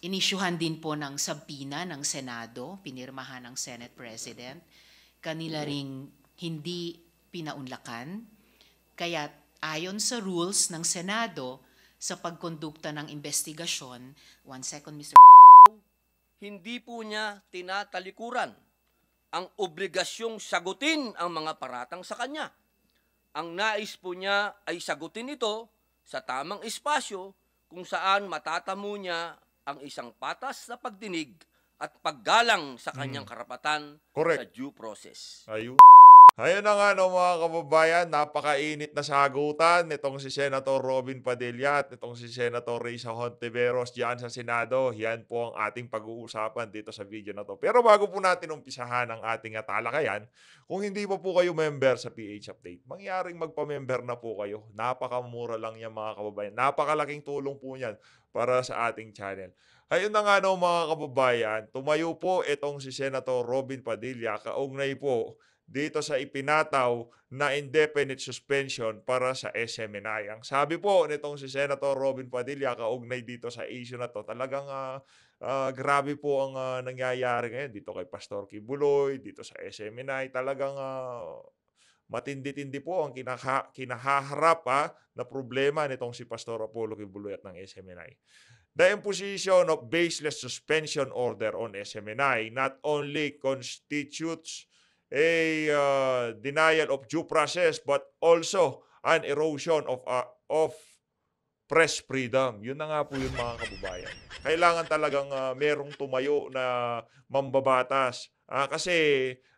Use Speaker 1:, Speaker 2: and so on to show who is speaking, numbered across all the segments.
Speaker 1: Inisyuhan din po ng sabpina ng Senado, pinirmahan ng Senate President. Kanila mm-hmm. ring hindi pinaunlakan. Kaya ayon sa rules ng Senado sa pagkondukta ng investigasyon, one second Mr.
Speaker 2: Hindi po niya tinatalikuran ang obligasyong sagutin ang mga paratang sa kanya. Ang nais po niya ay sagutin ito sa tamang espasyo kung saan matatamo niya ang isang patas na pagdinig at paggalang sa kanyang mm. karapatan Correct. sa due process.
Speaker 3: Ayun. Ayan na nga no mga kababayan, napakainit na sagutan nitong si Senator Robin Padilla at nitong si Senator Risa Hontiveros diyan sa Senado. Yan po ang ating pag-uusapan dito sa video na to. Pero bago po natin umpisahan ang ating atalakayan, kung hindi pa po kayo member sa PH Update, mangyaring magpa-member na po kayo. Napakamura lang yan mga kababayan. Napakalaking tulong po yan para sa ating channel. Ayun na nga no mga kababayan, tumayo po itong si Senator Robin Padilla kaugnay po dito sa ipinataw na indefinite suspension para sa SMNI. Ang sabi po nitong si Senator Robin Padilla kaugnay dito sa issue na to, talagang uh, uh, grabe po ang uh, nangyayari ngayon dito kay Pastor Kibuloy, dito sa SMNI. Talagang uh, matindi-tindi po ang kinaha- kinahaharap ah, na problema nitong si Pastor Apollo Kibuloy at ng SMNI. The imposition of baseless suspension order on SMNI not only constitutes a uh, denial of due process but also an erosion of uh, of press freedom. Yun na nga po yung mga kababayan. Kailangan talagang uh, merong tumayo na mambabatas Uh, kasi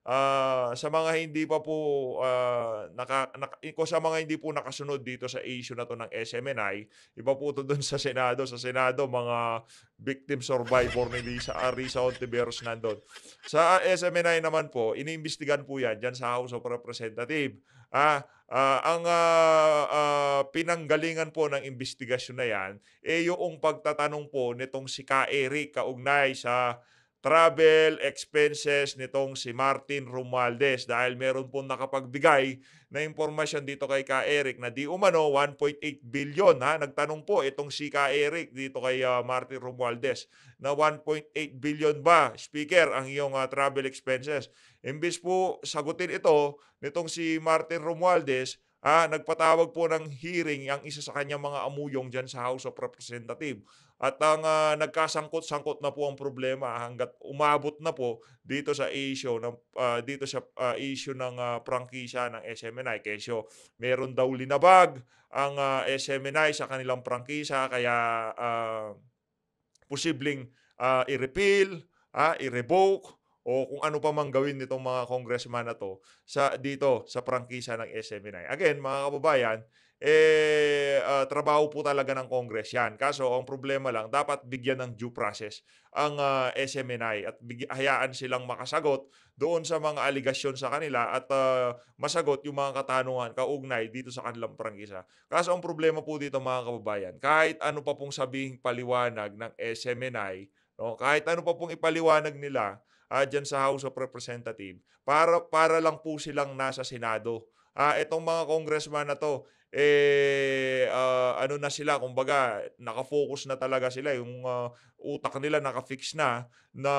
Speaker 3: uh, sa mga hindi pa po uh, naka, naka eh, ko sa mga hindi po nakasunod dito sa issue na to ng SMNI, iba po to doon sa Senado, sa Senado mga victim survivor ni Lisa Arisa Ontiveros nandoon. Sa SMNI naman po, iniimbestigahan po 'yan diyan sa House of Representatives. Ah, uh, uh, ang uh, uh, pinanggalingan po ng investigasyon na 'yan eh yung pagtatanong po nitong si Ka Eric kaugnay sa travel expenses nitong si Martin Romualdez dahil meron po nakapagbigay na impormasyon dito kay Ka Eric na di umano 1.8 billion ha nagtanong po itong si Ka Eric dito kay uh, Martin Romualdez na 1.8 billion ba speaker ang iyong uh, travel expenses imbis po sagutin ito nitong si Martin Romualdez Ah, nagpatawag po ng hearing ang isa sa kanyang mga amuyong diyan sa House of Representatives at ang uh, nagkasangkot-sangkot na po ang problema hanggat umabot na po dito sa issue ng uh, dito sa uh, issue ng uh, prangkisa ng SMNI kesyo meron daw linabag ang uh, SMNI sa kanilang prangkisa kaya uh, posibleng uh, i-repeal, uh, i-revoke o kung ano pa mang gawin nitong mga congressman na to sa dito sa prangkisa ng SMNI. Again, mga kababayan, eh, uh, trabaho po talaga ng Congress yan. Kaso, ang problema lang, dapat bigyan ng due process ang uh, ah, SMNI at big- hayaan silang makasagot doon sa mga aligasyon sa kanila at uh, masagot yung mga katanungan kaugnay dito sa kanilang prangkisa. Kaso, ang problema po dito mga kababayan, kahit ano pa pong sabihing paliwanag ng SMNI, no, kahit ano pa pong ipaliwanag nila, uh, dyan sa House of Representatives para para lang po silang nasa Senado. Ah, uh, itong mga congressman na to, eh uh, ano na sila kumbaga nakafocus na talaga sila yung uh, utak nila nakafix na na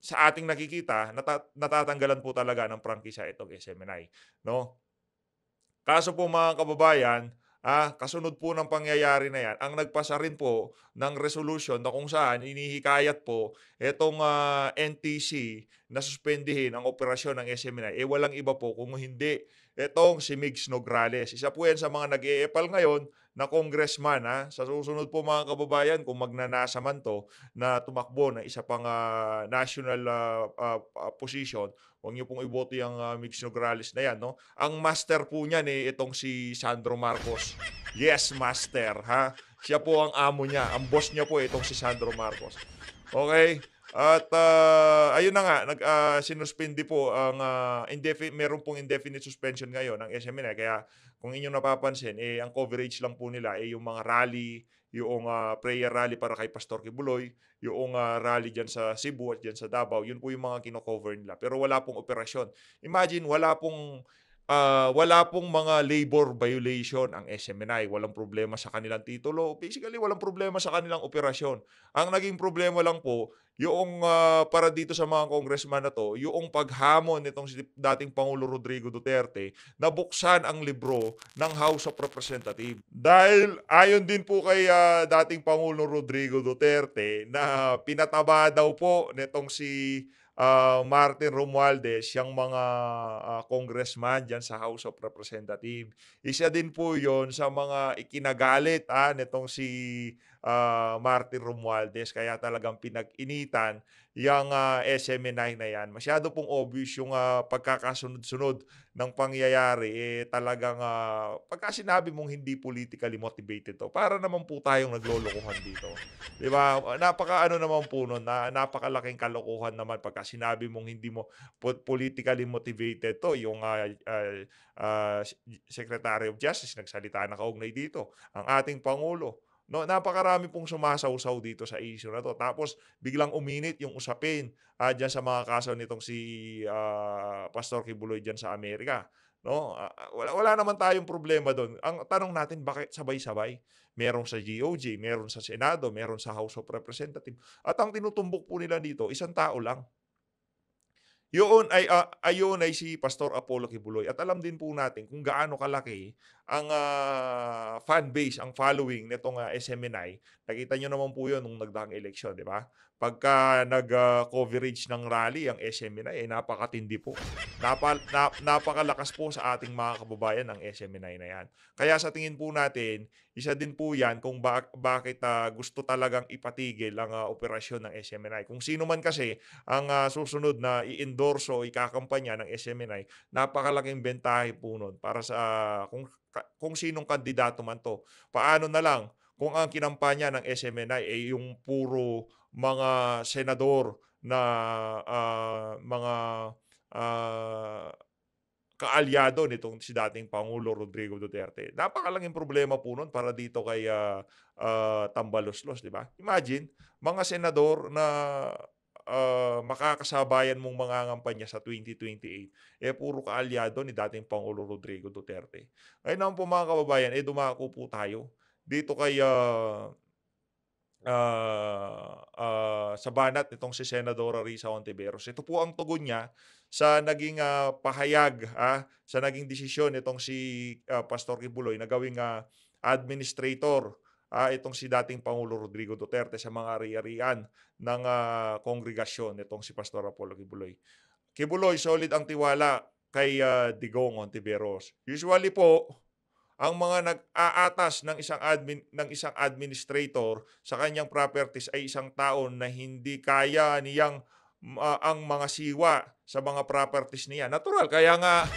Speaker 3: sa ating nakikita nat- natatanggalan po talaga ng prangkisa itong SMNI no kaso po mga kababayan ah, kasunod po ng pangyayari na yan ang nagpasa rin po ng resolution na kung saan inihikayat po itong uh, ah, NTC na suspendihin ang operasyon ng SMNI eh walang iba po kung hindi Etong si Migs Nograles. Isa po yan sa mga nag-eepal ngayon na congressman. Ha? Sa susunod po mga kababayan, kung magnanasa man to, na tumakbo na isa pang uh, national uh, uh, position, huwag niyo pong iboto yung uh, Migs Nograles na yan. No? Ang master po niyan eh, itong si Sandro Marcos. Yes, master. Ha? Siya po ang amo niya. Ang boss niya po itong si Sandro Marcos. Okay? At uh, ayun na nga, nag, uh, sinuspindi po ang uh, indefi- meron pong indefinite suspension ngayon ng SMNI. E kaya kung inyo napapansin, eh, ang coverage lang po nila eh, yung mga rally, yung uh, prayer rally para kay Pastor Kibuloy, yung uh, rally dyan sa Cebu at dyan sa Davao, yun po yung mga kinocover nila. Pero wala pong operasyon. Imagine, wala pong uh, wala pong mga labor violation ang SMNI. Walang problema sa kanilang titulo. Basically, walang problema sa kanilang operasyon. Ang naging problema lang po, yung uh, para dito sa mga congressman na to, yung paghamon nitong dating Pangulo Rodrigo Duterte na buksan ang libro ng House of Representatives. Dahil ayon din po kay uh, dating Pangulo Rodrigo Duterte na pinataba daw po nitong si uh, Martin Romualdez, yung mga uh, congressman dyan sa House of Representatives. Isa din po yon sa mga ikinagalit ah, nitong si uh, Martin Romualdez. Kaya talagang pinag-initan yung uh, ah, SM9 na yan. Masyado pong obvious yung uh, pagkakasunod-sunod ng pangyayari. Eh, talagang uh, pagka sinabi mong hindi politically motivated to, para naman po tayong naglolokohan dito. Di ba? Napaka ano naman po nun, na, napakalaking kalokohan naman pagka sinabi mong hindi mo politically motivated to. Yung uh, uh, uh, Secretary of Justice nagsalita na kaugnay dito. Ang ating Pangulo No, napakarami pong sumasawsaw dito sa issue na to. Tapos biglang uminit yung usapin uh, ah, diyan sa mga kaso nitong si uh, Pastor Kibuloy diyan sa Amerika. No, uh, wala, wala naman tayong problema doon. Ang tanong natin bakit sabay-sabay? Meron sa GOG, meron sa Senado, meron sa House of Representatives. At ang tinutumbok po nila dito, isang tao lang. Yun ay, uh, ayun ay si Pastor Apollo Kibuloy. At alam din po natin kung gaano kalaki ang uh, fan base, ang following nitong uh, ah, SMNI. Nakita niyo naman po 'yon nung nagdaang eleksyon, di ba? pagka nag-coverage ah, ng rally ang SMNI, eh, napakatindi po. Napa, na, napakalakas po sa ating mga kababayan ang SMNI e na yan. Kaya sa tingin po natin, isa din po yan kung ba- bakit uh, gusto talagang ipatigil ang uh, operasyon ng SMNI. E kung sino man kasi ang uh, susunod na i-endorse o ikakampanya ng SMNI, e napakalaking bentahe po nun para sa uh, kung, kung sinong kandidato man to. Paano na lang kung ang kinampanya ng SMNI ay eh, yung puro mga senador na uh, mga uh, kaalyado nitong si dating Pangulo Rodrigo Duterte. Napakalaking problema po nun para dito kay uh, uh, Tambaloslos, di ba? Imagine, mga senador na uh, makakasabayan mong mangangampanya sa 2028, eh puro kaalyado ni dating Pangulo Rodrigo Duterte. Ngayon naman po mga kababayan, eh dumako po tayo dito kay uh, uh, uh, sa banat nitong si Senadora Risa Ontiveros. Ito po ang tugon niya sa naging uh, pahayag, ah, sa naging desisyon nitong si uh, Pastor Kibuloy na gawing uh, administrator uh, itong si dating Pangulo Rodrigo Duterte sa mga ari-arian ng uh, kongregasyon nitong si Pastor Apollo Kibuloy. Kibuloy, solid ang tiwala kay uh, Digong Ontiveros. Usually po, ang mga nag-aatas ng isang admin ng isang administrator sa kanyang properties ay isang taon na hindi kaya niyang uh, ang mga siwa sa mga properties niya. Natural kaya nga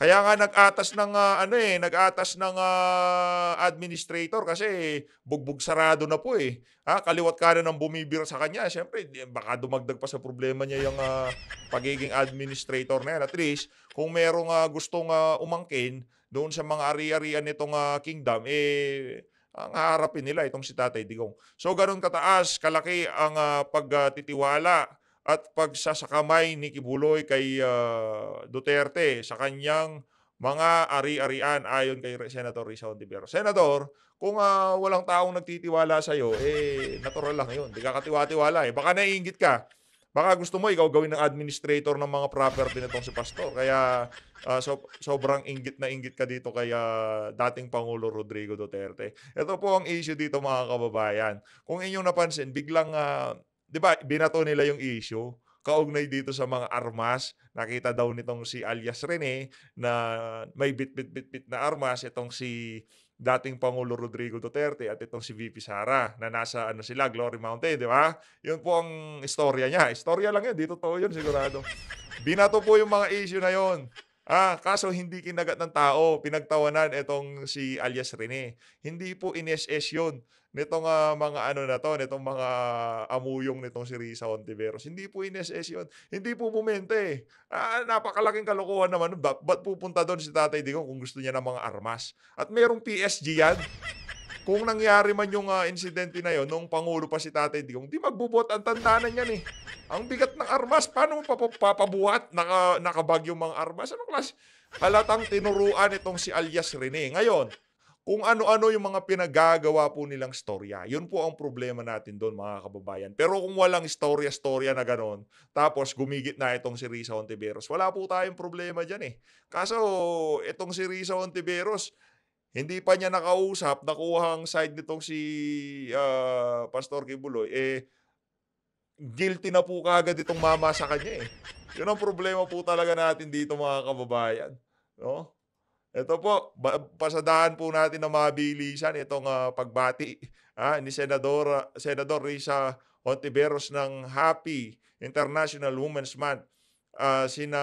Speaker 3: Kaya nga nag-atas ng uh, ano eh, nag-atas ng uh, administrator kasi bugbog sarado na po eh. Ha, ah, kaliwat kanan ng bumibira sa kanya. Siyempre, baka dumagdag pa sa problema niya yung uh, pagiging administrator na yan. At least, kung merong uh, gustong uh, umangkin, doon sa mga ari-arian nitong uh, kingdom, eh, ang haharapin nila itong si Tatay Digong. So ganun kataas, kalaki ang uh, pagtitiwala at pagsasakamay ni Kibuloy kay uh, Duterte sa kanyang mga ari-arian ayon kay Senator Rizal de Vero. Senator, kung uh, walang taong nagtitiwala sa iyo, eh natural lang 'yun. Hindi ka katiwa-tiwala eh. Baka naiinggit ka. Baka gusto mo ikaw gawin ng administrator ng mga property nitong si Pastor. Kaya uh, so, sobrang inggit na inggit ka dito kay ah, dating Pangulo Rodrigo Duterte. Ito po ang issue dito mga kababayan. Kung inyong napansin, biglang, uh, di ba, binato nila yung issue kaugnay dito sa mga armas. Nakita daw nitong si alias Rene na may bit-bit-bit na armas. Itong si dating Pangulo Rodrigo Duterte at itong si VP Sara na nasa ano sila, Glory Mountain, di ba? Yun po ang istorya niya. Istorya lang yun, dito to yun sigurado. Binato po yung mga issue na yun. Ah, kaso hindi kinagat ng tao, pinagtawanan itong si alias Rene. Hindi po in-SS yun nitong uh, mga ano na to, nitong mga amuyong nitong si Risa Ontiveros. Hindi po in-SS yun. Hindi po bumente. Ah, napakalaking kalokohan naman. Ba- ba't pupunta doon si Tatay Digong kung gusto niya ng mga armas? At merong PSG yan. Kung nangyari man yung uh, insidente na yon nung pangulo pa si Tatay Digong, di magbubot ang tandanan yan eh. Ang bigat ng armas, paano mo papabuhat? Naka, nakabag yung mga armas. Ano klas? Halatang tinuruan itong si alias Rene. Ngayon, kung ano-ano yung mga pinagagawa po nilang storya. Yun po ang problema natin doon mga kababayan. Pero kung walang storya-storya na ganon, tapos gumigit na itong si Risa Ontiveros, wala po tayong problema dyan eh. Kaso itong si Risa Ontiveros, hindi pa niya nakausap, nakuha ang side nitong si uh, Pastor Kibuloy, eh, guilty na po kagad itong mama sa kanya eh. Yun ang problema po talaga natin dito mga kababayan. No? Ito po, pasadahan po natin ng mabilisan itong uh, pagbati ha, ah, ni Senador, Senador Risa Ontiveros ng Happy International Women's Month. Uh, sina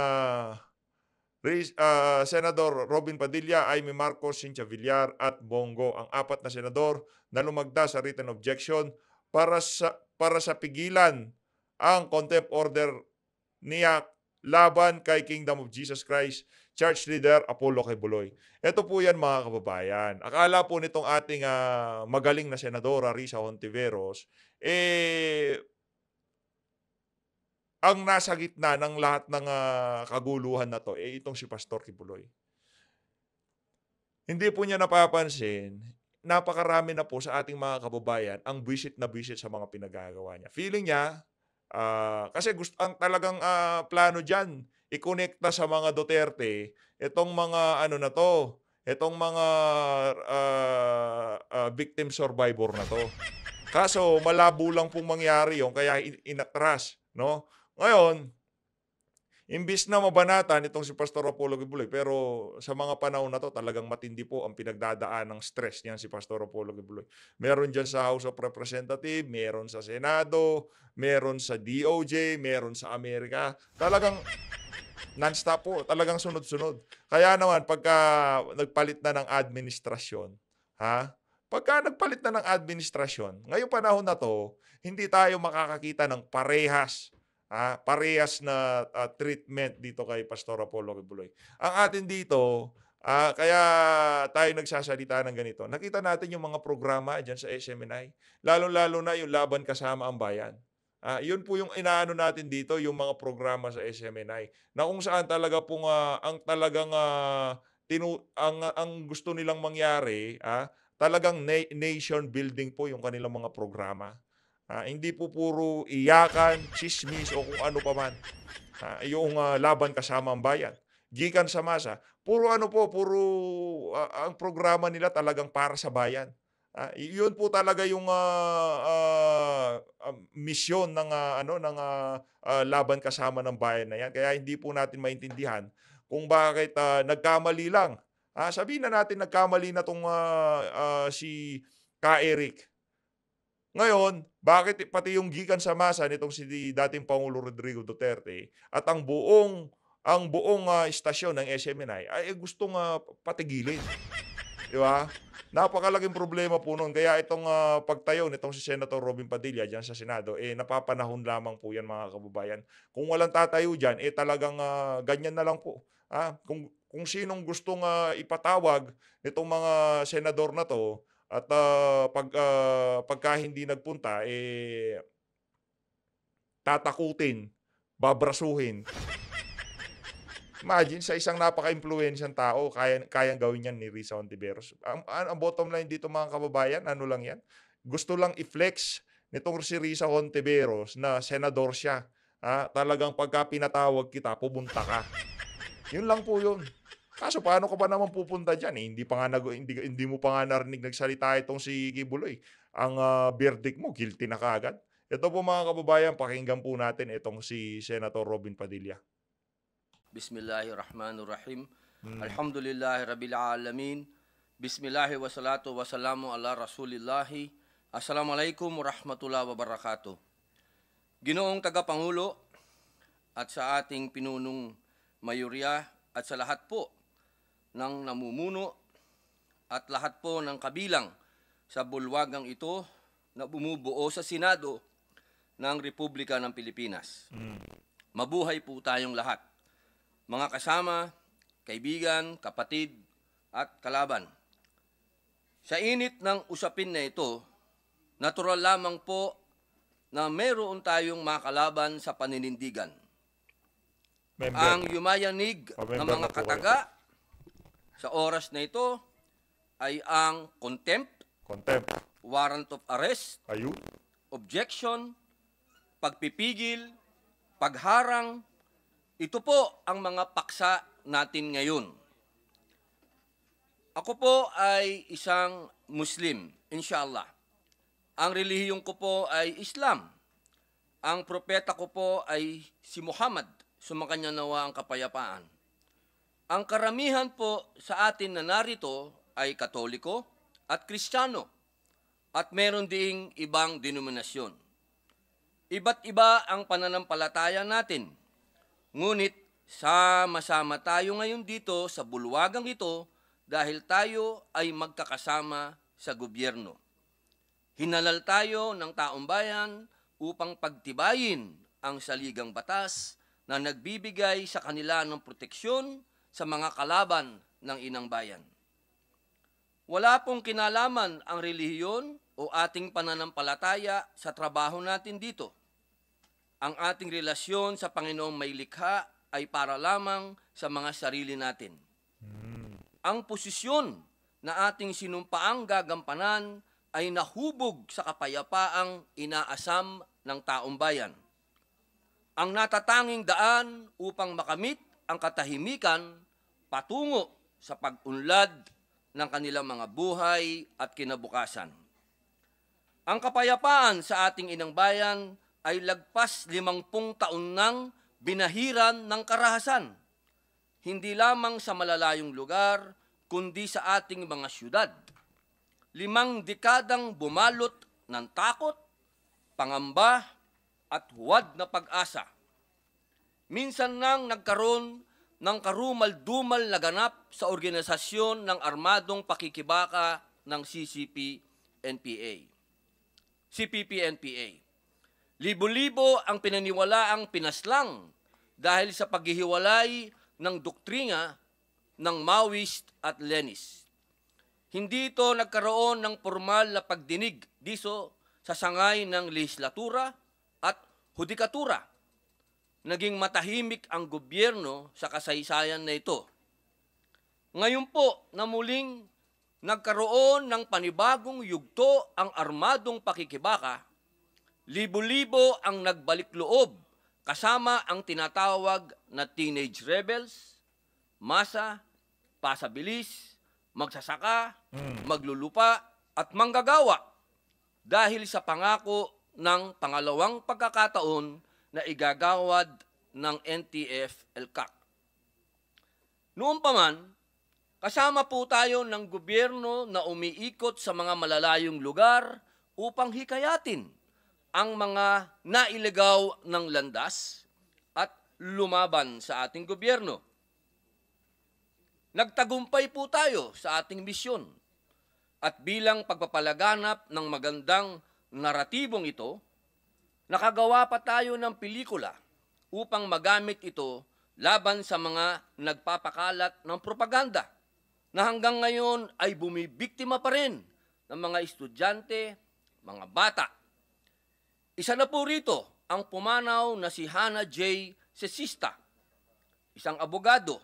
Speaker 3: Uh, Senador Robin Padilla, Amy Marcos, Cynthia Villar at Bongo, ang apat na senador na lumagda sa written objection para sa, para sa pigilan ang contempt order niya laban kay Kingdom of Jesus Christ Church Leader Apollo Buloy. Ito po yan mga kababayan. Akala po nitong ating uh, magaling na senadora Risa Hontiveros, eh ang nasa gitna ng lahat ng uh, kaguluhan na to, eh itong si Pastor Kibuloy. Hindi po niya napapansin, napakarami na po sa ating mga kababayan ang visit na visit sa mga pinagagawa niya. Feeling niya, uh, kasi gusto, ang talagang uh, plano dyan, ikonekta sa mga Duterte, itong mga ano na to, itong mga uh, uh, victim survivor na to. Kaso malabo lang pong mangyari yon kaya inatras, no? Ngayon, imbis na mabanatan itong si Pastor Apollo Gibuloy, pero sa mga panahon na to, talagang matindi po ang pinagdadaan ng stress niyan si Pastor Apollo Gibuloy. Meron dyan sa House of Representatives, meron sa Senado, meron sa DOJ, meron sa Amerika. Talagang non-stop po, talagang sunod-sunod. Kaya naman, pagka nagpalit na ng administrasyon, ha? Pagka nagpalit na ng administrasyon, ngayong panahon na to, hindi tayo makakakita ng parehas Ah, parehas na ah, treatment dito kay Pastor Apollo Kibuloy. Ang atin dito, ah, kaya tayo nagsasalita ng ganito. Nakita natin yung mga programa dyan sa SMNI, lalo-lalo na yung Laban Kasama ang Bayan. Ah, yun po yung inaano natin dito, yung mga programa sa SMNI. Na kung saan talaga pong ah, ang talagang ah, tinu- ang ang gusto nilang mangyari, ah, talagang na- nation building po yung kanilang mga programa. Uh, hindi po puro iyakan, chismis o kung ano pa man. Uh, yung uh, laban kasama ang bayan. Gikan sa masa. Puro ano po, puro uh, ang programa nila talagang para sa bayan. Uh, yun po talaga yung uh, uh misyon ng uh, ano ng uh, uh, laban kasama ng bayan na yan. Kaya hindi po natin maintindihan kung bakit uh, nagkamali lang. Uh, sabihin na natin nagkamali na tong uh, uh, si Ka Eric ngayon, bakit pati yung gikan sa masa nitong si dating Pangulo Rodrigo Duterte at ang buong ang buong uh, istasyon ng SMNI ay eh, gustong uh, patigilin. Di ba? Napakalaking problema po noon. Kaya itong uh, pagtayo nitong si Senator Robin Padilla diyan sa Senado, eh napapanahon lamang po yan mga kababayan. Kung walang tatayo diyan, eh talagang uh, ganyan na lang po. Ah, kung kung sinong gustong uh, ipatawag nitong mga senador na to, at uh, pag uh, pagka hindi nagpunta eh tatakutin, babrasuhin. Imagine sa isang napaka-impluwensyang tao, kaya kayang gawin niyan ni Risa Ontiveros. Ang, ang, ang bottom line dito mga kababayan, ano lang yan? Gusto lang i-flex nitong si Risa Ontiveros na senador siya. Ha? Ah, talagang pagka pinatawag kita, pumunta ka. Yun lang po yun. Kaso paano ka ba naman pupunta diyan eh? Hindi pa nga nag, hindi, hindi mo pa nga narinig nagsalita itong si Kibuloy. Ang uh, mo guilty na kaagad. Ito po mga kababayan, pakinggan po natin itong si Senator Robin Padilla.
Speaker 2: Bismillahirrahmanirrahim. Hmm. Alhamdulillahi Rabbil Alamin. Bismillahi wa salatu wa salamu ala Rasulillahi. Assalamualaikum warahmatullahi wabarakatuh. Ginoong tagapangulo at sa ating pinunong mayurya at sa lahat po ng namumuno at lahat po ng kabilang sa bulwagang ito na bumubuo sa Senado ng Republika ng Pilipinas. Mm. Mabuhay po tayong lahat. Mga kasama, kaibigan, kapatid, at kalaban. Sa init ng usapin na ito, natural lamang po na mayroon tayong makalaban sa paninindigan. Member. Ang yumayanig Pamember ng mga kataga sa oras na ito ay ang contempt, contempt, warrant of arrest, ayu, objection, pagpipigil, pagharang. Ito po ang mga paksa natin ngayon. Ako po ay isang Muslim, inshallah. Ang relihiyon ko po ay Islam. Ang propeta ko po ay si Muhammad, sumakanya nawa ang kapayapaan. Ang karamihan po sa atin na narito ay Katoliko at Kristiyano at meron ding ibang denominasyon. Iba't iba ang pananampalataya natin. Ngunit sama-sama tayo ngayon dito sa bulwagang ito dahil tayo ay magkakasama sa gobyerno. Hinalal tayo ng taong bayan upang pagtibayin ang saligang batas na nagbibigay sa kanila ng proteksyon sa mga kalaban ng inang bayan. Wala pong kinalaman ang relihiyon o ating pananampalataya sa trabaho natin dito. Ang ating relasyon sa Panginoong may likha ay para lamang sa mga sarili natin. Hmm. Ang posisyon na ating sinumpaang gagampanan ay nahubog sa kapayapaang inaasam ng taong bayan. Ang natatanging daan upang makamit ang katahimikan patungo sa pag-unlad ng kanilang mga buhay at kinabukasan. Ang kapayapaan sa ating inang bayan ay lagpas limangpung taon nang binahiran ng karahasan, hindi lamang sa malalayong lugar, kundi sa ating mga syudad. Limang dekadang bumalot ng takot, pangamba, at huwad na pag-asa. Minsan nang nagkaroon ng karumal-dumal na ganap sa organisasyon ng armadong pakikibaka ng CCP-NPA. CPP-NPA. Libo-libo ang pinaniwalaang pinaslang dahil sa paghihiwalay ng doktrina ng Maoist at Leninist. Hindi ito nagkaroon ng formal na pagdinig diso sa sangay ng legislatura at hudikatura naging matahimik ang gobyerno sa kasaysayan na ito. Ngayon po na muling nagkaroon ng panibagong yugto ang armadong pakikibaka, libo-libo ang nagbalik loob kasama ang tinatawag na teenage rebels, masa, pasabilis, magsasaka, hmm. maglulupa at manggagawa dahil sa pangako ng pangalawang pagkakataon na igagawad ng NTF-ELCAC. Noon pa man, kasama po tayo ng gobyerno na umiikot sa mga malalayong lugar upang hikayatin ang mga nailigaw ng landas at lumaban sa ating gobyerno. Nagtagumpay po tayo sa ating misyon at bilang pagpapalaganap ng magandang naratibong ito, Nakagawa pa tayo ng pelikula upang magamit ito laban sa mga nagpapakalat ng propaganda na hanggang ngayon ay bumibiktima pa rin ng mga estudyante, mga bata. Isa na po rito ang pumanaw na si Hannah J. Sesista, isang abogado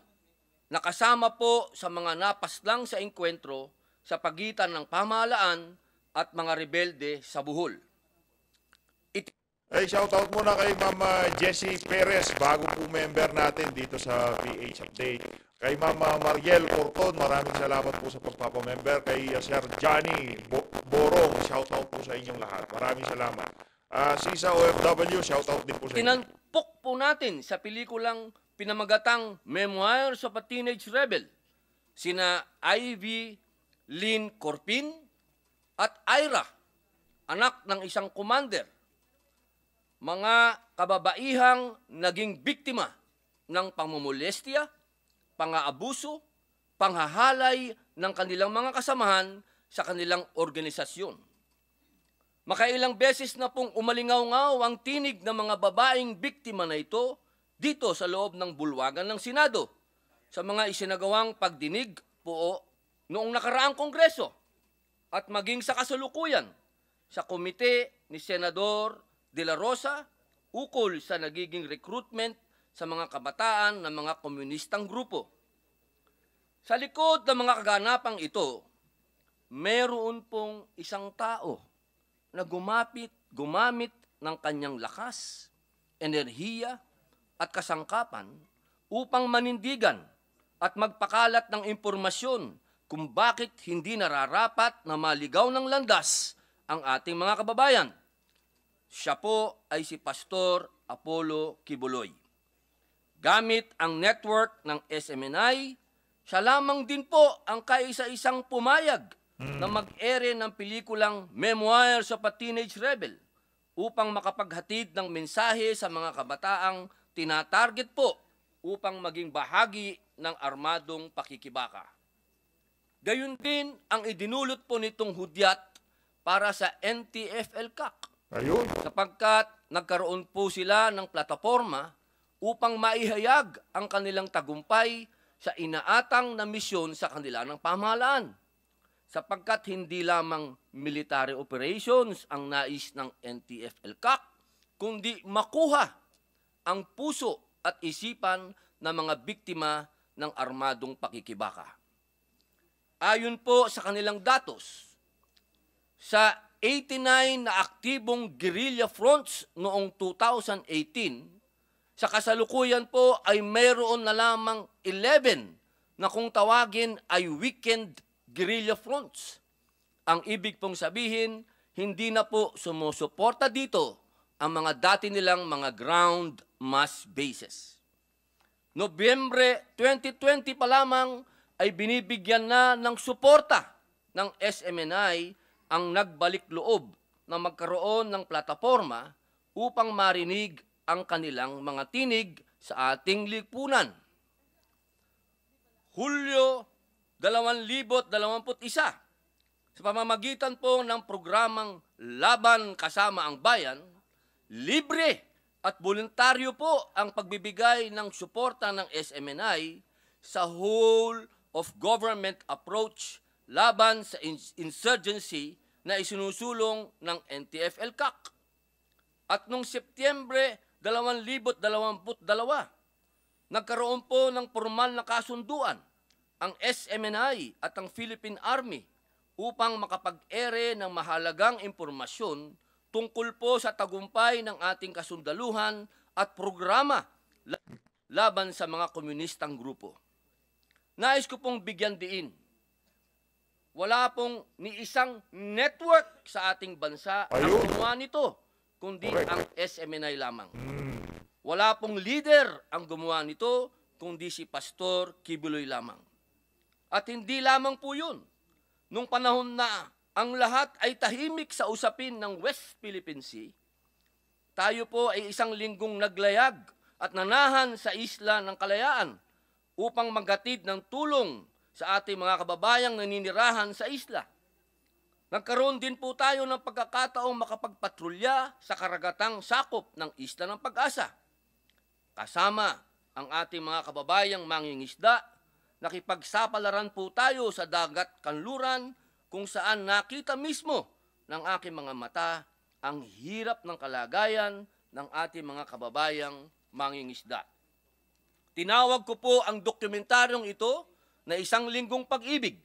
Speaker 2: na kasama po sa mga napaslang sa engkwentro sa pagitan ng pamahalaan at mga rebelde sa Buhol.
Speaker 3: Ay, shoutout muna kay Ma'am ah, Jessie Perez, bago po member natin dito sa PH Update. Kay Ma'am ah, Mariel Corton, maraming salamat po sa pagpapamember. Kay uh, Sir Johnny Bo- Borong, shoutout po sa inyong lahat. Maraming salamat. Uh, Sisa OFW, shoutout din po sa inyo.
Speaker 2: Tinampok po natin sa pelikulang pinamagatang Memoirs of a Teenage Rebel, sina Ivy Lynn Corpin at Ira, anak ng isang commander mga kababaihang naging biktima ng pangmumulestya, pangaabuso, panghahalay ng kanilang mga kasamahan sa kanilang organisasyon. Makailang beses na pong umalingaw-ngaw ang tinig ng mga babaeng biktima na ito dito sa loob ng bulwagan ng Senado sa mga isinagawang pagdinig po noong nakaraang Kongreso at maging sa kasalukuyan sa komite ni Senador De La Rosa ukol sa nagiging recruitment sa mga kabataan ng mga komunistang grupo. Sa likod ng mga kaganapang ito, meron pong isang tao na gumapit, gumamit ng kanyang lakas, enerhiya at kasangkapan upang manindigan at magpakalat ng impormasyon kung bakit hindi nararapat na maligaw ng landas ang ating mga kababayan – siya po ay si Pastor Apollo Kibuloy. Gamit ang network ng SMNI, siya lamang din po ang kaisa-isang pumayag mm. na mag-ere ng pelikulang Memoirs of a Teenage Rebel upang makapaghatid ng mensahe sa mga kabataang tinatarget po upang maging bahagi ng armadong pakikibaka. Gayun din ang idinulot po nitong hudyat para sa NTFL-CAC Ayun. Sapagkat nagkaroon po sila ng plataforma upang maihayag ang kanilang tagumpay sa inaatang na misyon sa kanila ng pamahalaan. Sapagkat hindi lamang military operations ang nais ng NTF-ELCAC, kundi makuha ang puso at isipan ng mga biktima ng armadong pakikibaka. Ayon po sa kanilang datos, sa 89 na aktibong guerrilla fronts noong 2018, sa kasalukuyan po ay mayroon na lamang 11 na kung tawagin ay weekend guerrilla fronts. Ang ibig pong sabihin, hindi na po sumusuporta dito ang mga dati nilang mga ground mass bases. Nobyembre 2020 pa lamang ay binibigyan na ng suporta ng SMNI ang nagbalik loob na magkaroon ng plataforma upang marinig ang kanilang mga tinig sa ating lipunan. Hulyo 2021 sa pamamagitan po ng programang Laban Kasama ang Bayan, libre at voluntaryo po ang pagbibigay ng suporta ng SMNI sa whole of government approach laban sa insurgency na isinusulong ng NTFL-CAC. At noong Setyembre 2022, nagkaroon po ng formal na kasunduan ang SMNI at ang Philippine Army upang makapag-ere ng mahalagang impormasyon tungkol po sa tagumpay ng ating kasundaluhan at programa laban sa mga komunistang grupo. Nais ko pong bigyan diin wala pong ni isang network sa ating bansa Ayun. ang gumawa nito, kundi Correct. ang SMNI lamang. Mm. Wala pong leader ang gumawa nito, kundi si Pastor Kibuloy lamang. At hindi lamang po yun. Nung panahon na ang lahat ay tahimik sa usapin ng West Philippine Sea, tayo po ay isang linggong naglayag at nanahan sa isla ng kalayaan upang magatid ng tulong sa ating mga kababayang naninirahan sa isla. Nagkaroon din po tayo ng pagkakataong makapagpatrolya sa karagatang sakop ng isla ng pag-asa. Kasama ang ating mga kababayang mangingisda, nakipagsapalaran po tayo sa dagat kanluran kung saan nakita mismo ng aking mga mata ang hirap ng kalagayan ng ating mga kababayang mangingisda. Tinawag ko po ang dokumentaryong ito na isang linggong pag-ibig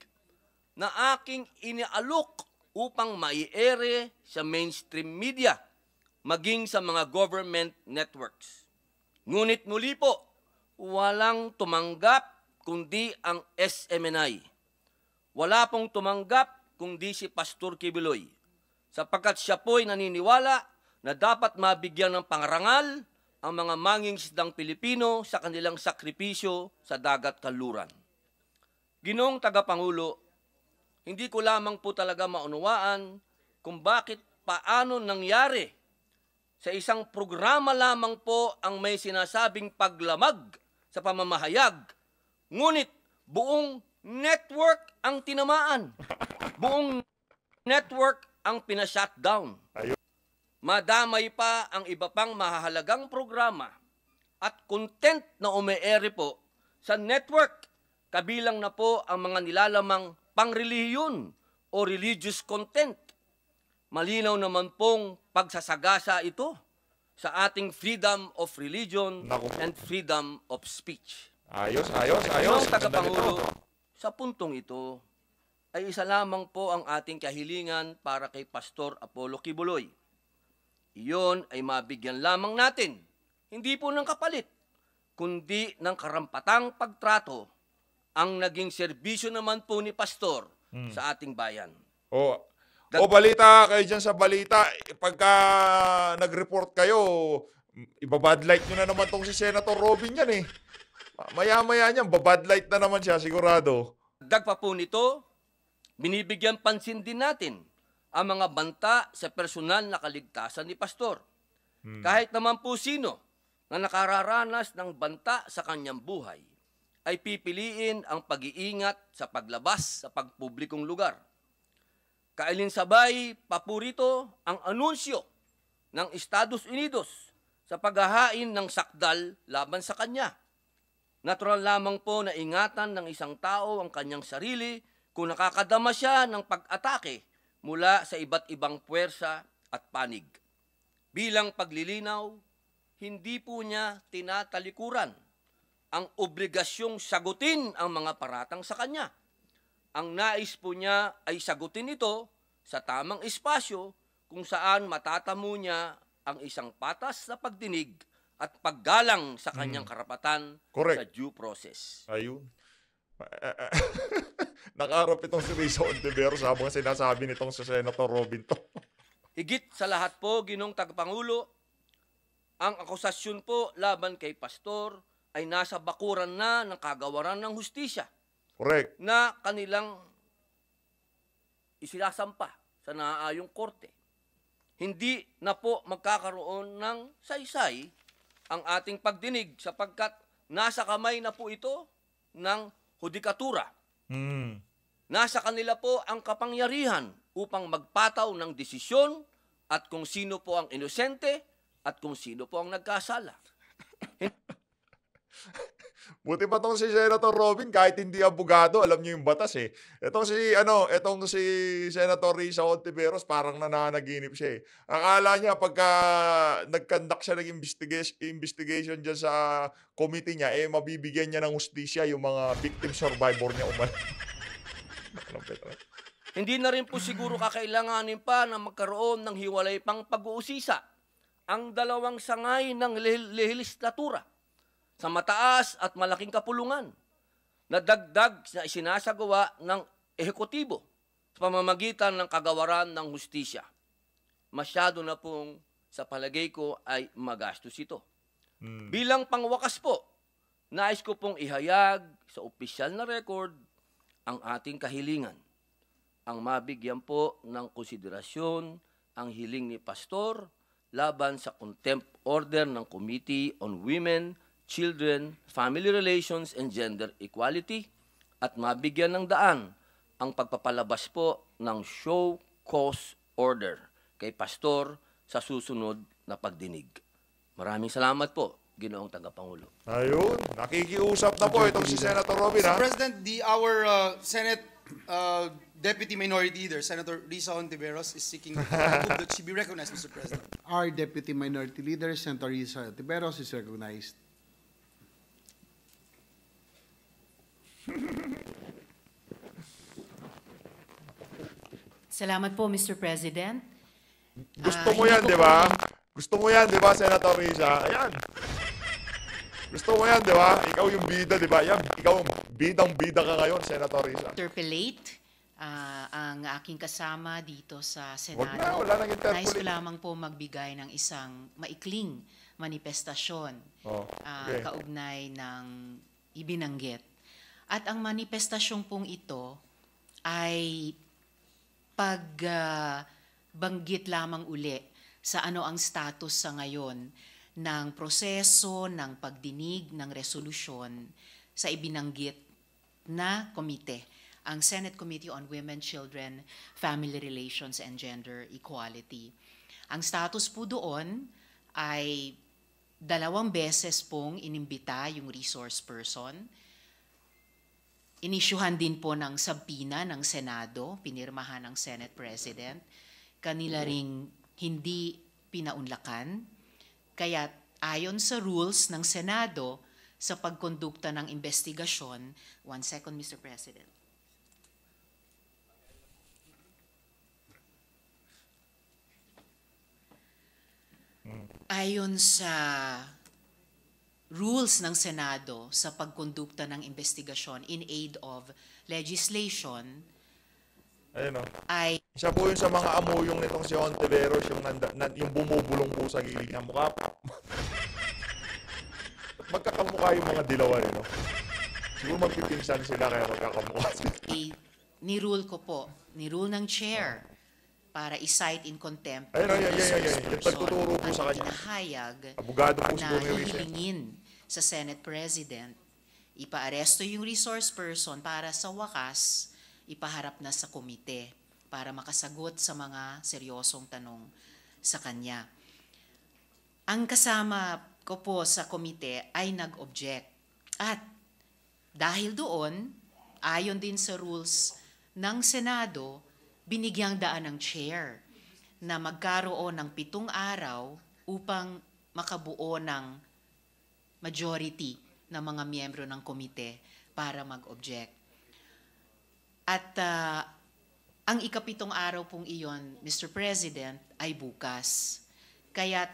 Speaker 2: na aking inialok upang maiere sa mainstream media maging sa mga government networks. Ngunit muli po, walang tumanggap kundi ang SMNI. Wala pong tumanggap kundi si Pastor Kibiloy sapagkat siya po'y naniniwala na dapat mabigyan ng pangarangal ang mga mangingisdang Pilipino sa kanilang sakripisyo sa dagat kaluran. Ginong tagapangulo, hindi ko lamang po talaga maunawaan kung bakit paano nangyari sa isang programa lamang po ang may sinasabing paglamag sa pamamahayag. Ngunit buong network ang tinamaan. Buong network ang pina-shutdown. Madamay pa ang iba pang mahalagang programa at content na umeere po sa network kabilang na po ang mga nilalamang pangrelihiyon o religious content. Malinaw naman pong pagsasagasa ito sa ating freedom of religion Naku. and freedom of speech. Ayos, ayos, ayos. Ang tagapangulo, sa puntong ito, ay isa lamang po ang ating kahilingan para kay Pastor Apollo Kibuloy. Iyon ay mabigyan lamang natin, hindi po ng kapalit, kundi ng karampatang pagtrato ang naging serbisyo naman po ni pastor mm. sa ating bayan. O, That, o balita
Speaker 3: kayo diyan sa balita, eh, pagka nag-report kayo, ibabadlight light nyo na naman tong si Senator Robin yan eh. Maya-maya niyan, babadlight na naman siya sigurado. Dagpa po nito,
Speaker 2: binibigyan pansin din natin ang mga banta sa personal na kaligtasan ni pastor. Hmm. Kahit naman po sino na nakararanas ng banta sa kanyang buhay ay pipiliin ang pag-iingat sa paglabas sa pagpublikong lugar. Kainsabay papurito ang anunsyo ng Estados Unidos sa paghahain ng sakdal laban sa kanya. Natural lamang po na ingatan ng isang tao ang kanyang sarili kung nakakadama siya ng pag-atake mula sa iba't ibang puwersa at panig. Bilang paglilinaw, hindi po niya tinatalikuran ang obligasyong sagutin ang mga paratang sa kanya. Ang nais po niya ay sagutin ito sa tamang espasyo kung saan matatamo niya ang isang patas na pagdinig at paggalang sa kanyang hmm. karapatan
Speaker 3: Correct. sa due process. Ayun. Nakarap itong si de Risa sa mga sinasabi nitong sa Senator Robin to. Higit sa lahat po, Ginong
Speaker 2: Tagpangulo, ang akusasyon po laban kay Pastor ay nasa bakuran na ng kagawaran ng hustisya Correct. na kanilang isilasampa sa naaayong korte. Hindi na po magkakaroon ng saysay ang ating pagdinig sapagkat nasa kamay na po ito ng hudikatura. Mm. Nasa kanila po ang kapangyarihan upang magpataw ng desisyon at kung sino po ang inosente at kung sino po ang nagkasala.
Speaker 3: Buti pa tong si Senator Robin, kahit hindi abogado, alam niyo yung batas eh. Itong si, ano, itong si Senator Risa Ontiveros, parang nananaginip siya eh. Akala niya pagka nagkandak siya ng investigation, investigation dyan sa committee niya, eh mabibigyan niya ng hustisya yung mga victim survivor niya umal.
Speaker 2: hindi na rin po siguro kakailanganin pa na magkaroon ng hiwalay pang pag-uusisa ang dalawang sangay ng lehislatura sa mataas at malaking kapulungan na dagdag na isinasagawa ng ehekutibo sa pamamagitan ng kagawaran ng hustisya. Masyado na pong sa palagay ko ay magastos ito. Mm. Bilang pangwakas po, nais ko pong ihayag sa opisyal na record ang ating kahilingan. Ang mabigyan po ng konsiderasyon ang hiling ni Pastor laban sa contempt order ng Committee on Women children, family relations, and gender equality at mabigyan ng daan ang pagpapalabas po ng show cause order kay Pastor sa susunod na pagdinig. Maraming salamat po, Ginoong Tagapangulo. Ayun,
Speaker 3: nakikiusap na po itong si Senator Robin. Mr. President,
Speaker 1: the, our uh, Senate uh, Deputy Minority Leader, Senator Risa Ontiveros, is seeking that she be recognized, Mr. President.
Speaker 2: Our Deputy Minority Leader, Senator Risa Ontiveros, is recognized.
Speaker 1: Salamat po, Mr. President. Gusto ah, mo yan, di ba?
Speaker 3: Gusto mo yan, di ba, Senator Risa? Ayan. Gusto mo yan, di ba? Ikaw yung bida, di ba? Yan, ikaw bidang-bida ka ngayon, Senator Risa.
Speaker 1: Interpellate uh, ah, ang aking kasama dito sa Senado. Wag na, wala nang interpolate. Nais ko lamang po magbigay ng isang maikling manifestasyon
Speaker 3: oh, okay. uh,
Speaker 1: kaugnay ng ibinanggit. At ang manifestasyong pong ito ay pagbanggit uh, lamang uli sa ano ang status sa ngayon ng proseso ng pagdinig ng resolusyon sa ibinanggit na komite, ang Senate Committee on Women, Children, Family Relations and Gender Equality. Ang status po doon ay dalawang beses pong inimbita yung resource person Inisyuhan din po ng sabpina ng Senado, pinirmahan ng Senate President. Kanila mm-hmm. ring hindi pinaunlakan. Kaya ayon sa rules ng Senado sa pagkondukta ng investigasyon, one second Mr. President. Mm. Ayon sa rules ng Senado sa pagkondukta ng investigasyon in aid of legislation
Speaker 3: Ayun o. ay siya po yung sa mga amuyong nitong si Ontiveros, yung, nanda, yung bumubulong po sa gilid ng mukha. magkakamukha yung mga dilawan, eh, no? Siguro magpipinsan sila kaya magkakamukha.
Speaker 1: ni rule ko po, ni rule ng chair para isight in contempt. Ay, ay,
Speaker 3: ay, ay, ayun. Yung pagtuturo po sa kanya. Hinahayag Abogado po na hihilingin
Speaker 1: sa Senate President. Ipaaresto yung resource person para sa wakas ipaharap na sa komite para makasagot sa mga seryosong tanong sa kanya. Ang kasama ko po sa komite ay nag-object. At dahil doon, ayon din sa rules ng Senado, binigyang daan ng chair na magkaroon ng pitong araw upang makabuo ng majority ng mga miyembro ng komite para mag-object. At uh, ang ikapitong araw pong iyon, Mr. President, ay bukas. Kaya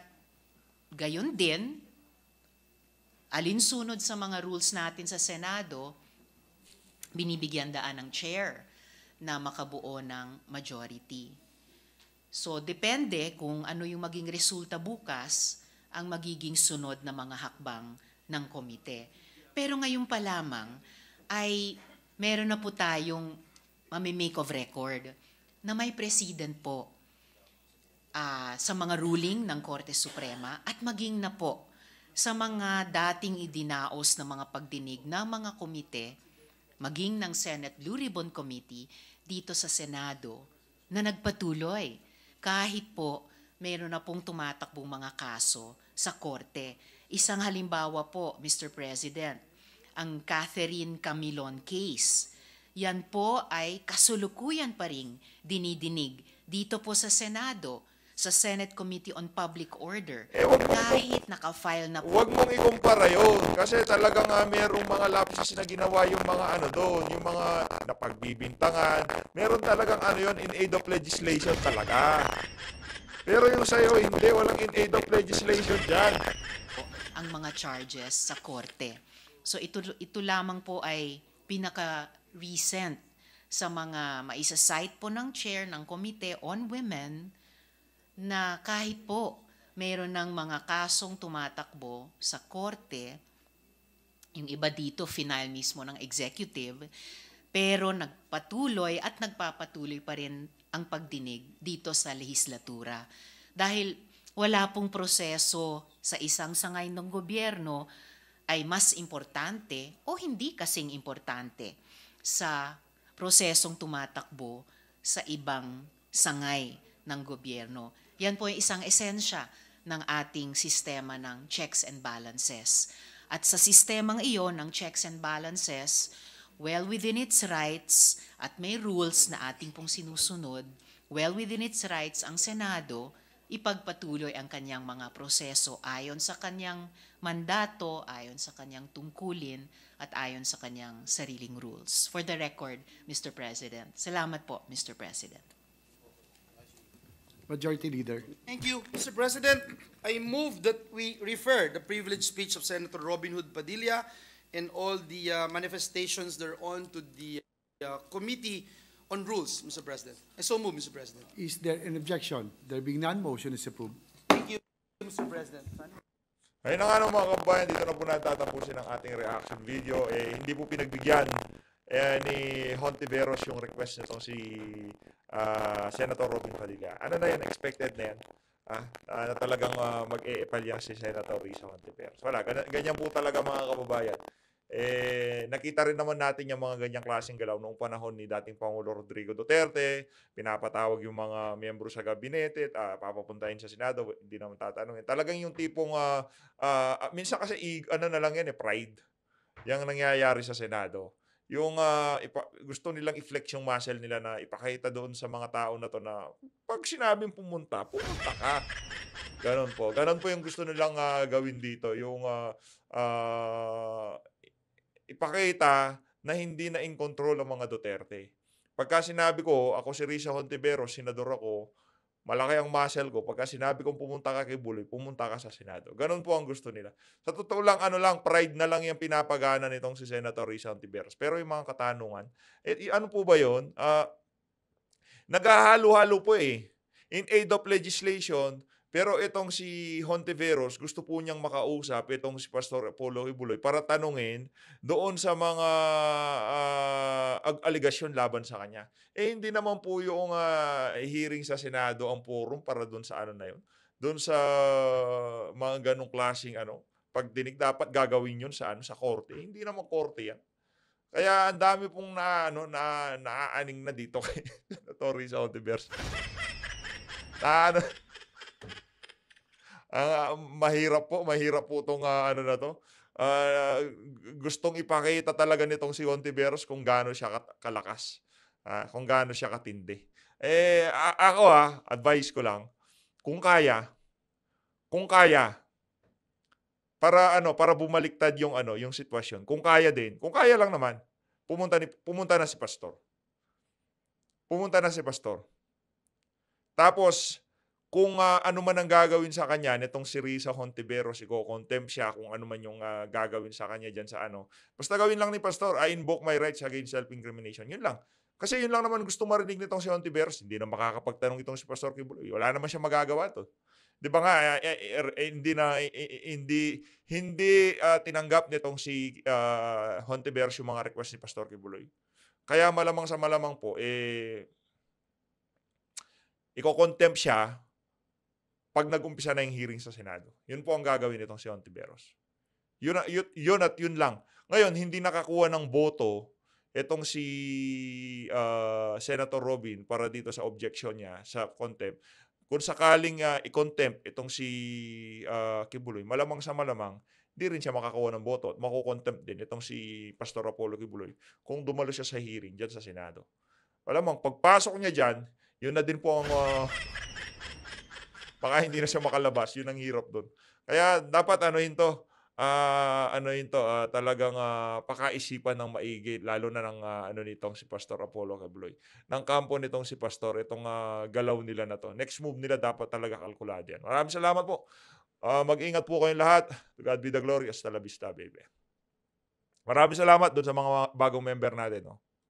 Speaker 1: gayon din, alinsunod sa mga rules natin sa Senado, binibigyan daan ng chair na makabuo ng majority. So, depende kung ano yung maging resulta bukas ang magiging sunod na mga hakbang ng komite. Pero ngayon pa lamang ay meron na po tayong mamimake of record na may president po uh, sa mga ruling ng Korte Suprema at maging na po sa mga dating idinaos na mga pagdinig na mga komite maging ng Senate Blue Ribbon Committee dito sa Senado na nagpatuloy kahit po meron na pong tumatakbong mga kaso sa korte. Isang halimbawa po, Mr. President, ang Catherine Camilon case. Yan po ay kasulukuyan pa ring dinidinig dito po sa Senado sa Senate Committee on Public Order eh, wag, kahit nakafile na po. Huwag mong ikumpara yun kasi talaga nga ah,
Speaker 3: merong mga lapses na ginawa yung mga ano doon, yung mga napagbibintangan. Meron talagang ano yun in aid of legislation talaga. Pero yung sa'yo, hindi. Walang in aid of legislation dyan.
Speaker 1: Ang mga charges sa korte. So ito, ito lamang po ay pinaka-recent sa mga maisa-cite po ng chair ng Committee on Women na kahit po meron ng mga kasong tumatakbo sa korte, yung iba dito final mismo ng executive, pero nagpatuloy at nagpapatuloy pa rin ang pagdinig dito sa lehislatura. Dahil wala pong proseso sa isang sangay ng gobyerno ay mas importante o hindi kasing importante sa prosesong tumatakbo sa ibang sangay ng gobyerno. Yan po yung isang esensya ng ating sistema ng checks and balances. At sa sistemang iyon ng checks and balances, well within its rights at may rules na ating pong sinusunod, well within its rights ang Senado ipagpatuloy ang kanyang mga proseso ayon sa kanyang mandato, ayon sa kanyang tungkulin, at ayon sa kanyang sariling rules. For the record, Mr. President. Salamat po, Mr. President. Majority Leader. Thank you. Mr. President, I move that we refer the privileged speech of Senator Robin Hood Padilla and all the uh, manifestations thereon to the uh, Committee on Rules, Mr. President. I so move, Mr. President. Is
Speaker 3: there
Speaker 2: an objection? There being none, motion is approved.
Speaker 1: Thank you, Mr. President.
Speaker 3: Ayun na nga no, mga kabayan, dito na po natin tatapusin ang ating reaction video. Eh, hindi po pinagbigyan eh, ni Hontiveros yung request nito si uh, Senator Robin Padilla. Ano na yan? Expected na yan. Ah, uh, na talagang uh, mag-eepalyang si Senator Risa Monteveros. Wala, ganyan, ganyan po talaga mga kababayan. Eh, nakita rin naman natin yung mga ganyang klaseng galaw noong panahon ni dating Pangulo Rodrigo Duterte. Pinapatawag yung mga miyembro sa gabinete, uh, papapuntahin sa Senado, hindi naman tatanungin. Talagang yung tipong, uh, uh, minsan kasi, ano na lang yan eh, pride. Yang nangyayari sa Senado yung uh, ipa- gusto nilang i-flex yung muscle nila na ipakita doon sa mga tao na to na pag sinabing pumunta, pumunta ka. Ganon po. Ganon po yung gusto nilang uh, gawin dito. Yung uh, uh, ipakita na hindi na in control ang mga Duterte. Pagka sinabi ko, ako si Risa Hontivero, senador ako, malaki ang muscle ko. Pagka sinabi kong pumunta ka kay Buloy, pumunta ka sa Senado. Ganun po ang gusto nila. Sa totoo lang, ano lang, pride na lang yung pinapagana nitong si Senator Risa Antiveros. Pero yung mga katanungan, eh, ano po ba yun? Uh, ah, Naghahalo-halo po eh. In aid of legislation, pero itong si Honteveros, gusto po niyang makausap itong si Pastor Apollo Ibuloy para tanungin doon sa mga uh, ag- aligasyon laban sa kanya. Eh hindi naman po yung uh, hearing sa Senado ang forum para doon sa ano na yun. Doon sa mga ganong klasing ano, pagdinig dapat gagawin yun sa ano sa korte. Eh, hindi naman korte yan. Kaya ang dami pong na ano na naaaning na dito kay Torres Hontiveros. na ano, uh, mahirap po, mahirap po tong uh, ano na to. Uh, gustong ipakita talaga nitong si Ontiveros kung gaano siya kalakas. Uh, kung gaano siya katindi. Eh, ako ah, advice ko lang, kung kaya, kung kaya, para ano, para bumaliktad yung ano, yung sitwasyon. Kung kaya din, kung kaya lang naman, pumunta ni pumunta na si pastor. Pumunta na si pastor. Tapos kung uh, ano man ang gagawin sa kanya nitong si Risa si Go contempt siya kung ano man yung uh, gagawin sa kanya diyan sa ano. Basta gawin lang ni Pastor, I ah, invoke my rights against self-incrimination. Yun lang. Kasi yun lang naman gusto marinig nitong si Hontiveros. Hindi na makakapagtanong itong si Pastor Kibuloy. Wala naman siya magagawa to. 'Di ba nga eh, eh, eh, er, eh hindi na eh, eh, hindi hindi uh, tinanggap nitong si uh, Hontiveros yung mga request ni Pastor Kibuloy. Kaya malamang sa malamang po eh iko-contempt siya pag nag-umpisa na yung hearing sa Senado. Yun po ang gagawin nitong si Ontiveros. Yun, yun, yun at yun lang. Ngayon, hindi nakakuha ng boto itong si uh, Senator Robin para dito sa objection niya sa contempt. Kung sakaling uh, i-contempt itong si uh, ah, Kibuloy, malamang sa malamang, hindi rin siya makakuha ng boto at makukontempt din itong si Pastor Apollo Kibuloy kung dumalo siya sa hearing dyan sa Senado. Malamang, pagpasok niya dyan, yun na din po ang... Uh, Baka hindi na siya makalabas. Yun ang hirap doon. Kaya dapat ano yun to, uh, ah, ano yun to, uh, talagang uh, pakaisipan ng maigi, lalo na ng uh, ano nitong si Pastor Apollo Cabloy. Ng kampo nitong si Pastor, itong uh, galaw nila na to. Next move nila dapat talaga kalkulado yan. Maraming salamat po. Uh, mag-ingat po kayong lahat. God be the glorious. Hasta vista, baby. Maraming salamat doon sa mga bagong member natin. No? Oh.